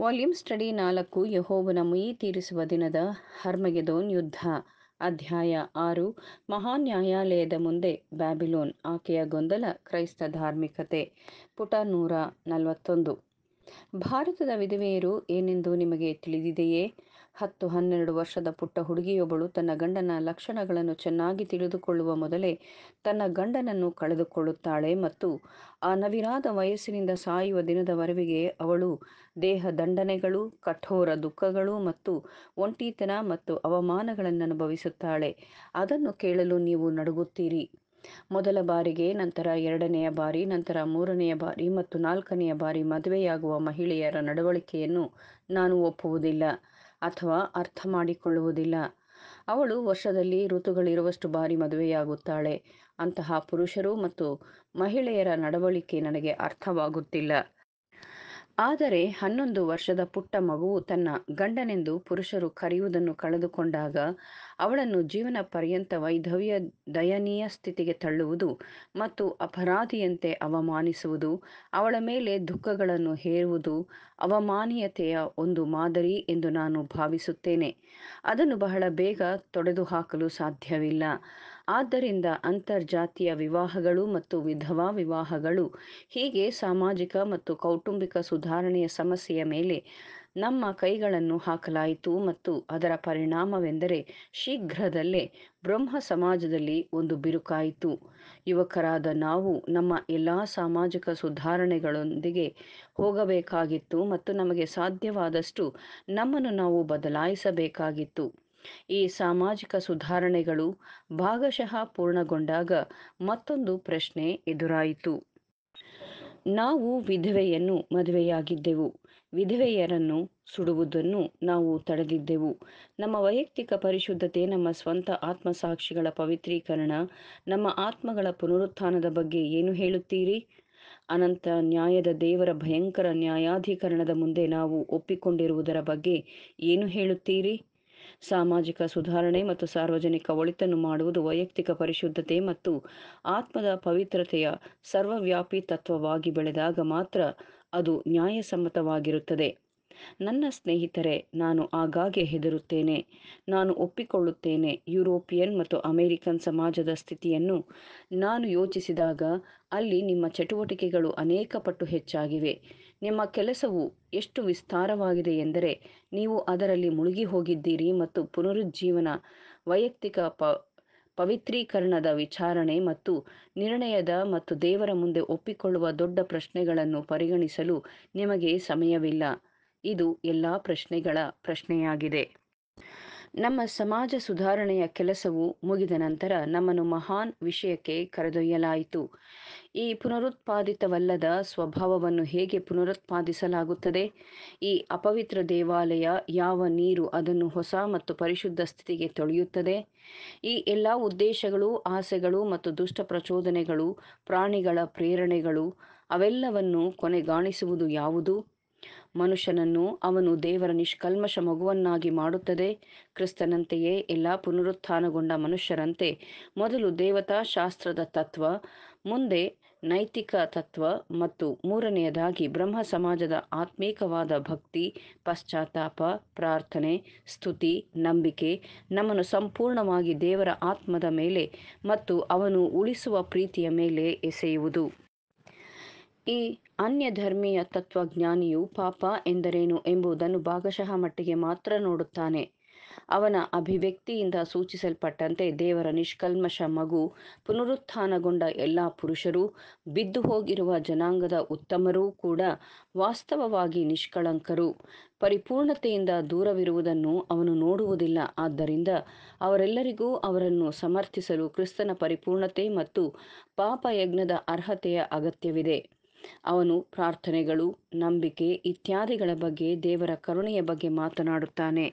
volume study ನಾಲ್ಕು ಯಹೋವನ ಮುಯಿ ತೀರಿಸುವ ದಿನದ ಹರ್ಮಗೆದೋನ್ ಯುದ್ಧ ಅಧ್ಯಾಯ ಆರು ಮಹಾ ನ್ಯಾಯಾಲಯದ ಮುಂದೆ ಬ್ಯಾಬಿಲೋನ್ ಆಕೆಯ ಗೊಂದಲ ಕ್ರೈಸ್ತ ಧಾರ್ಮಿಕತೆ ಪುಟ ನೂರ ನಲವತ್ತೊಂದು ಭಾರತದ ವಿಧವೆಯರು ಏನೆಂದು ನಿಮಗೆ ತಿಳಿದಿದೆಯೇ ಹತ್ತು ಹನ್ನೆರಡು ವರ್ಷದ ಪುಟ್ಟ ಹುಡುಗಿಯೊಬ್ಬಳು ತನ್ನ ಗಂಡನ ಲಕ್ಷಣಗಳನ್ನು ಚೆನ್ನಾಗಿ ತಿಳಿದುಕೊಳ್ಳುವ ಮೊದಲೇ ತನ್ನ ಗಂಡನನ್ನು ಕಳೆದುಕೊಳ್ಳುತ್ತಾಳೆ ಮತ್ತು ಆ ನವಿರಾದ ವಯಸ್ಸಿನಿಂದ ಸಾಯುವ ದಿನದವರೆಗೆ ಅವಳು ದೇಹ ದಂಡನೆಗಳು ಕಠೋರ ದುಃಖಗಳು ಮತ್ತು ಒಂಟಿತನ ಮತ್ತು ಅವಮಾನಗಳನ್ನು ಅನುಭವಿಸುತ್ತಾಳೆ ಅದನ್ನು ಕೇಳಲು ನೀವು ನಡುಗುತ್ತೀರಿ ಮೊದಲ ಬಾರಿಗೆ ನಂತರ ಎರಡನೆಯ ಬಾರಿ ನಂತರ ಮೂರನೆಯ ಬಾರಿ ಮತ್ತು ನಾಲ್ಕನೆಯ ಬಾರಿ ಮದುವೆಯಾಗುವ ಮಹಿಳೆಯರ ನಡವಳಿಕೆಯನ್ನು ನಾನು ಒಪ್ಪುವುದಿಲ್ಲ ಅಥವಾ ಅರ್ಥ ಮಾಡಿಕೊಳ್ಳುವುದಿಲ್ಲ ಅವಳು ವರ್ಷದಲ್ಲಿ ಋತುಗಳಿರುವಷ್ಟು ಬಾರಿ ಮದುವೆಯಾಗುತ್ತಾಳೆ ಅಂತಹ ಪುರುಷರು ಮತ್ತು ಮಹಿಳೆಯರ ನಡವಳಿಕೆ ನನಗೆ ಅರ್ಥವಾಗುತ್ತಿಲ್ಲ ಆದರೆ ಹನ್ನೊಂದು ವರ್ಷದ ಪುಟ್ಟ ಮಗುವು ತನ್ನ ಗಂಡನೆಂದು ಪುರುಷರು ಕರೆಯುವುದನ್ನು ಕಳೆದುಕೊಂಡಾಗ ಅವಳನ್ನು ಜೀವನ ಪರ್ಯಂತ ವೈಧವ್ಯ ದಯನೀಯ ಸ್ಥಿತಿಗೆ ತಳ್ಳುವುದು ಮತ್ತು ಅಪರಾಧಿಯಂತೆ ಅವಮಾನಿಸುವುದು ಅವಳ ಮೇಲೆ ದುಃಖಗಳನ್ನು ಹೇರುವುದು ಅವಮಾನೀಯತೆಯ ಒಂದು ಮಾದರಿ ಎಂದು ನಾನು ಭಾವಿಸುತ್ತೇನೆ ಅದನ್ನು ಬಹಳ ಬೇಗ ತೊಡೆದುಹಾಕಲು ಸಾಧ್ಯವಿಲ್ಲ ಆದ್ದರಿಂದ ಅಂತರ್ಜಾತಿಯ ವಿವಾಹಗಳು ಮತ್ತು ವಿಧವಾ ವಿವಾಹಗಳು ಹೀಗೆ ಸಾಮಾಜಿಕ ಮತ್ತು ಕೌಟುಂಬಿಕ ಸುಧಾರಣೆಯ ಸಮಸ್ಯೆಯ ಮೇಲೆ ನಮ್ಮ ಕೈಗಳನ್ನು ಹಾಕಲಾಯಿತು ಮತ್ತು ಅದರ ಪರಿಣಾಮವೆಂದರೆ ಶೀಘ್ರದಲ್ಲೇ ಬ್ರಹ್ಮ ಸಮಾಜದಲ್ಲಿ ಒಂದು ಬಿರುಕಾಯಿತು ಯುವಕರಾದ ನಾವು ನಮ್ಮ ಎಲ್ಲ ಸಾಮಾಜಿಕ ಸುಧಾರಣೆಗಳೊಂದಿಗೆ ಹೋಗಬೇಕಾಗಿತ್ತು ಮತ್ತು ನಮಗೆ ಸಾಧ್ಯವಾದಷ್ಟು ನಮ್ಮನ್ನು ನಾವು ಬದಲಾಯಿಸಬೇಕಾಗಿತ್ತು ಈ ಸಾಮಾಜಿಕ ಸುಧಾರಣೆಗಳು ಭಾಗಶಃ ಪೂರ್ಣಗೊಂಡಾಗ ಮತ್ತೊಂದು ಪ್ರಶ್ನೆ ಎದುರಾಯಿತು ನಾವು ವಿಧವೆಯನ್ನು ಮದುವೆಯಾಗಿದ್ದೆವು ವಿಧವೆಯರನ್ನು ಸುಡುವುದನ್ನು ನಾವು ತಡೆದಿದ್ದೆವು ನಮ್ಮ ವೈಯಕ್ತಿಕ ಪರಿಶುದ್ಧತೆ ನಮ್ಮ ಸ್ವಂತ ಆತ್ಮಸಾಕ್ಷಿಗಳ ಪವಿತ್ರೀಕರಣ ನಮ್ಮ ಆತ್ಮಗಳ ಪುನರುತ್ಥಾನದ ಬಗ್ಗೆ ಏನು ಹೇಳುತ್ತೀರಿ ಅನಂತ ನ್ಯಾಯದ ದೇವರ ಭಯಂಕರ ನ್ಯಾಯಾಧಿಕರಣದ ಮುಂದೆ ನಾವು ಒಪ್ಪಿಕೊಂಡಿರುವುದರ ಬಗ್ಗೆ ಏನು ಹೇಳುತ್ತೀರಿ ಸಾಮಾಜಿಕ ಸುಧಾರಣೆ ಮತ್ತು ಸಾರ್ವಜನಿಕ ಒಳಿತನ್ನು ಮಾಡುವುದು ವೈಯಕ್ತಿಕ ಪರಿಶುದ್ಧತೆ ಮತ್ತು ಆತ್ಮದ ಪವಿತ್ರತೆಯ ಸರ್ವವ್ಯಾಪಿ ತತ್ವವಾಗಿ ಬೆಳೆದಾಗ ಮಾತ್ರ ಅದು ನ್ಯಾಯಸಮ್ಮತವಾಗಿರುತ್ತದೆ ನನ್ನ ಸ್ನೇಹಿತರೆ ನಾನು ಆಗಾಗ್ಗೆ ಹೆದರುತ್ತೇನೆ ನಾನು ಒಪ್ಪಿಕೊಳ್ಳುತ್ತೇನೆ ಯುರೋಪಿಯನ್ ಮತ್ತು ಅಮೆರಿಕನ್ ಸಮಾಜದ ಸ್ಥಿತಿಯನ್ನು ನಾನು ಯೋಚಿಸಿದಾಗ ಅಲ್ಲಿ ನಿಮ್ಮ ಚಟುವಟಿಕೆಗಳು ಅನೇಕ ಪಟ್ಟು ಹೆಚ್ಚಾಗಿವೆ ನಿಮ್ಮ ಕೆಲಸವು ಎಷ್ಟು ವಿಸ್ತಾರವಾಗಿದೆ ಎಂದರೆ ನೀವು ಅದರಲ್ಲಿ ಮುಳುಗಿ ಹೋಗಿದ್ದೀರಿ ಮತ್ತು ಪುನರುಜ್ಜೀವನ ವೈಯಕ್ತಿಕ ಪ ಪವಿತ್ರೀಕರಣದ ವಿಚಾರಣೆ ಮತ್ತು ನಿರ್ಣಯದ ಮತ್ತು ದೇವರ ಮುಂದೆ ಒಪ್ಪಿಕೊಳ್ಳುವ ದೊಡ್ಡ ಪ್ರಶ್ನೆಗಳನ್ನು ಪರಿಗಣಿಸಲು ನಿಮಗೆ ಸಮಯವಿಲ್ಲ ಇದು ಎಲ್ಲಾ ಪ್ರಶ್ನೆಗಳ ಪ್ರಶ್ನೆಯಾಗಿದೆ ನಮ್ಮ ಸಮಾಜ ಸುಧಾರಣೆಯ ಕೆಲಸವು ಮುಗಿದ ನಂತರ ನಮ್ಮನ್ನು ಮಹಾನ್ ವಿಷಯಕ್ಕೆ ಕರೆದೊಯ್ಯಲಾಯಿತು ಈ ಪುನರುತ್ಪಾದಿತವಲ್ಲದ ಸ್ವಭಾವವನ್ನು ಹೇಗೆ ಪುನರುತ್ಪಾದಿಸಲಾಗುತ್ತದೆ ಈ ಅಪವಿತ್ರ ದೇವಾಲಯ ಯಾವ ನೀರು ಅದನ್ನು ಹೊಸ ಮತ್ತು ಪರಿಶುದ್ಧ ಸ್ಥಿತಿಗೆ ತೊಳೆಯುತ್ತದೆ ಈ ಎಲ್ಲ ಉದ್ದೇಶಗಳು ಆಸೆಗಳು ಮತ್ತು ದುಷ್ಟ ಪ್ರಚೋದನೆಗಳು ಪ್ರಾಣಿಗಳ ಪ್ರೇರಣೆಗಳು ಅವೆಲ್ಲವನ್ನು ಕೊನೆಗಾಣಿಸುವುದು ಯಾವುದು ಮನುಷ್ಯನನ್ನು ಅವನು ದೇವರ ನಿಷ್ಕಲ್ಮಶ ಮಗುವನ್ನಾಗಿ ಮಾಡುತ್ತದೆ ಕ್ರಿಸ್ತನಂತೆಯೇ ಎಲ್ಲ ಪುನರುತ್ಥಾನಗೊಂಡ ಮನುಷ್ಯರಂತೆ ಮೊದಲು ದೇವತಾ ಶಾಸ್ತ್ರದ ತತ್ವ ಮುಂದೆ ನೈತಿಕ ತತ್ವ ಮತ್ತು ಮೂರನೆಯದಾಗಿ ಬ್ರಹ್ಮ ಸಮಾಜದ ಆತ್ಮೀಕವಾದ ಭಕ್ತಿ ಪಶ್ಚಾತ್ತಾಪ ಪ್ರಾರ್ಥನೆ ಸ್ತುತಿ ನಂಬಿಕೆ ನಮ್ಮನ್ನು ಸಂಪೂರ್ಣವಾಗಿ ದೇವರ ಆತ್ಮದ ಮೇಲೆ ಮತ್ತು ಅವನು ಉಳಿಸುವ ಪ್ರೀತಿಯ ಮೇಲೆ ಎಸೆಯುವುದು ಈ ಅನ್ಯ ಧರ್ಮೀಯ ತತ್ವಜ್ಞಾನಿಯು ಪಾಪ ಎಂದರೇನು ಎಂಬುದನ್ನು ಭಾಗಶಃ ಮಟ್ಟಿಗೆ ಮಾತ್ರ ನೋಡುತ್ತಾನೆ ಅವನ ಅಭಿವ್ಯಕ್ತಿಯಿಂದ ಸೂಚಿಸಲ್ಪಟ್ಟಂತೆ ದೇವರ ನಿಷ್ಕಲ್ಮಶ ಮಗು ಪುನರುತ್ಥಾನಗೊಂಡ ಎಲ್ಲ ಪುರುಷರು ಬಿದ್ದು ಹೋಗಿರುವ ಜನಾಂಗದ ಉತ್ತಮರೂ ಕೂಡ ವಾಸ್ತವವಾಗಿ ನಿಷ್ಕಳಂಕರು ಪರಿಪೂರ್ಣತೆಯಿಂದ ದೂರವಿರುವುದನ್ನು ಅವನು ನೋಡುವುದಿಲ್ಲ ಆದ್ದರಿಂದ ಅವರೆಲ್ಲರಿಗೂ ಅವರನ್ನು ಸಮರ್ಥಿಸಲು ಕ್ರಿಸ್ತನ ಪರಿಪೂರ್ಣತೆ ಮತ್ತು ಪಾಪಯಜ್ಞದ ಅರ್ಹತೆಯ ಅಗತ್ಯವಿದೆ ಅವನು ಪ್ರಾರ್ಥನೆಗಳು ನಂಬಿಕೆ ಇತ್ಯಾದಿಗಳ ಬಗ್ಗೆ ದೇವರ ಕರುಣೆಯ ಬಗ್ಗೆ ಮಾತನಾಡುತ್ತಾನೆ